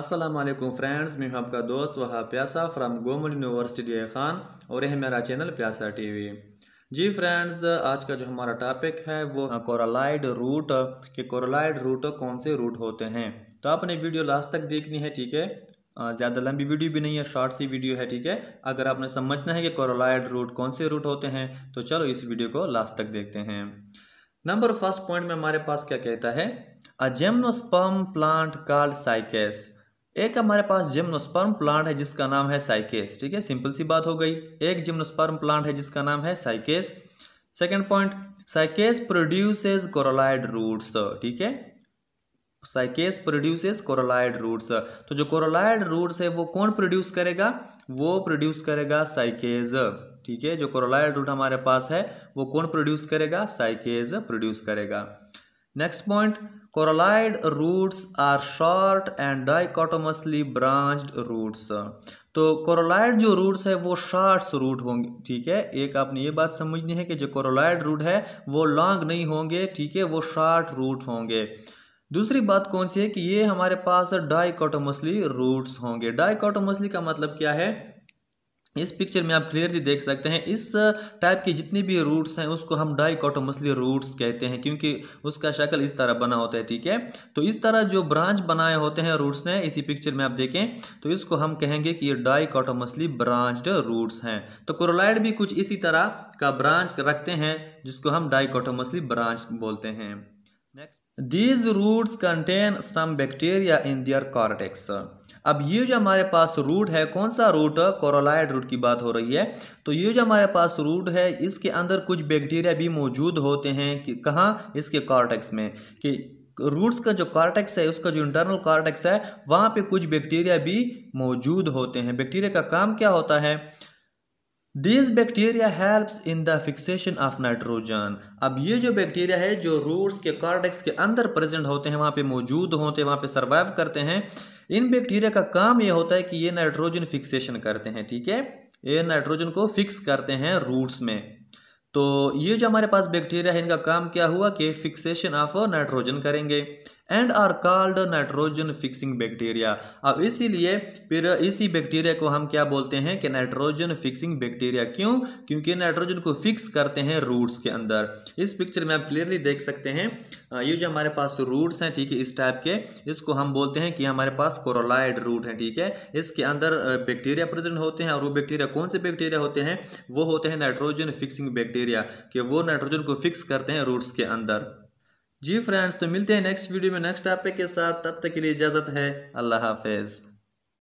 Aslam friends मैं हूं आपका दोस्त वहा प्यासा from Gomal university D Khan और यह मेरा चैनल प्यासा टीवी जी फ्रेंड्स आज का जो हमारा टॉपिक है वो कोरालाइड रूट कि कोरालाइड रूट कौन से रूट होते हैं तो आपने वीडियो लास्ट तक देखनी है ठीक है ज़्यादा लंबी वीडियो भी नहीं है शॉर्ट सी वीडियो है ठीक है अगर आपने समझना है कि कोरालाइड रूट कौन से रूट होते हैं तो चलो इस वीडियो को लास्ट तक देखते हैं नंबर फर्स्ट पॉइंट में हमारे पास क्या कहता है अजेमनोस्पर्म प्लांट कार्ड साइकेस एक हमारे पास जिम्नोस्पर्म प्लांट है जिसका नाम है साइकेस ठीक है सिंपल सी बात हो गई एक जिम्नोस्पर्म प्लांट है जिसका नाम है cycas second point cycas produces coralloid roots ठीक है साइकेस प्रोड्यूसेस कोरोलाइड रूट्स तो जो कोरोलाइड रूट्स है वो कौन प्रोड्यूस करेगा वो प्रोड्यूस करेगा साइकेज ठीक है जो कोरोलाइड रूट हमारे पास है वो कौन प्रोड्यूस करेगा साइकेज प्रोड्यूस करेगा next point coralloid roots are short and dichotomously branched roots तो कोरोलाइड जो रूट्स है वो शॉर्ट्स रूट होंगे ठीक है एक आपने ये बात समझनी है कि जो कोरोलाइड रूट है वो लॉन्ग नहीं होंगे ठीक है वो शार्ट रूट होंगे दूसरी बात कौन सी है कि ये हमारे पास डाइकोटोमसली रूट्स होंगे डाइकोटोमसली का मतलब क्या है इस पिक्चर में आप क्लियरली देख सकते हैं इस टाइप की जितनी भी रूट्स हैं उसको हम डाइकॉटो रूट्स कहते हैं क्योंकि उसका शक्ल इस तरह बना होता है ठीक है तो इस तरह जो ब्रांच बनाए होते हैं रूट्स ने इसी पिक्चर में आप देखें तो इसको हम कहेंगे कि ये डाइकॉटो ब्रांच्ड रूट्स हैं तो क्रोलाइड भी कुछ इसी तरह का ब्रांच रखते हैं जिसको हम डाइकोटोमसली ब्रांच बोलते हैं next these roots contain some bacteria in their cortex अब ये जो हमारे पास रूट है कौन सा रूट कोरोलाइड रूट की बात हो रही है तो ये जो हमारे पास रूट है इसके अंदर कुछ बैक्टीरिया भी मौजूद होते हैं कि कहाँ इसके कार्टेक्स में कि रूट्स का जो कार्टेक्स है उसका जो इंटरनल कार्टेक्स है वहाँ पे कुछ बैक्टीरिया भी मौजूद होते हैं बैक्टीरिया का काम क्या होता है this bacteria helps in the fixation of nitrogen अब ये जो बैक्टीरिया है जो रूट्स के कार्टेक्स के अंदर प्रेजेंट होते हैं वहाँ पे मौजूद होते हैं वहाँ पे सर्वाइव करते हैं इन बैक्टीरिया का काम यह होता है कि ये नाइट्रोजन फिक्सेशन करते हैं ठीक है ये नाइट्रोजन को फिक्स करते हैं रूट्स में तो ये जो हमारे पास बैक्टीरिया है इनका काम क्या हुआ कि फिक्सेशन ऑफ नाइट्रोजन करेंगे and are called nitrogen fixing bacteria अब इसीलिए फिर इसी बैक्टीरिया को हम क्या बोलते हैं कि नाइट्रोजन फिक्सिंग बैक्टीरिया क्यों क्योंकि नाइट्रोजन को फिक्स करते हैं रूट्स के अंदर इस पिक्चर में आप क्लियरली देख सकते हैं ये जो हमारे पास रूट्स हैं ठीक है इस टाइप के इसको हम बोलते हैं कि हमारे पास कोरोलाइड रूट हैं ठीक है इसके अंदर बैक्टीरिया प्रेजेंट होते हैं और वो बैक्टीरिया कौन से बैक्टीरिया होते हैं वो होते हैं नाइट्रोजन फिक्सिंग बैक्टीरिया कि वो नाइट्रोजन को फिक्स करते हैं रूट्स के अंदर जी फ्रेंड्स तो मिलते हैं नेक्स्ट वीडियो में नेक्स्ट टॉपिक के साथ तब तक के लिए इजाज़त है अल्लाह हाफिज़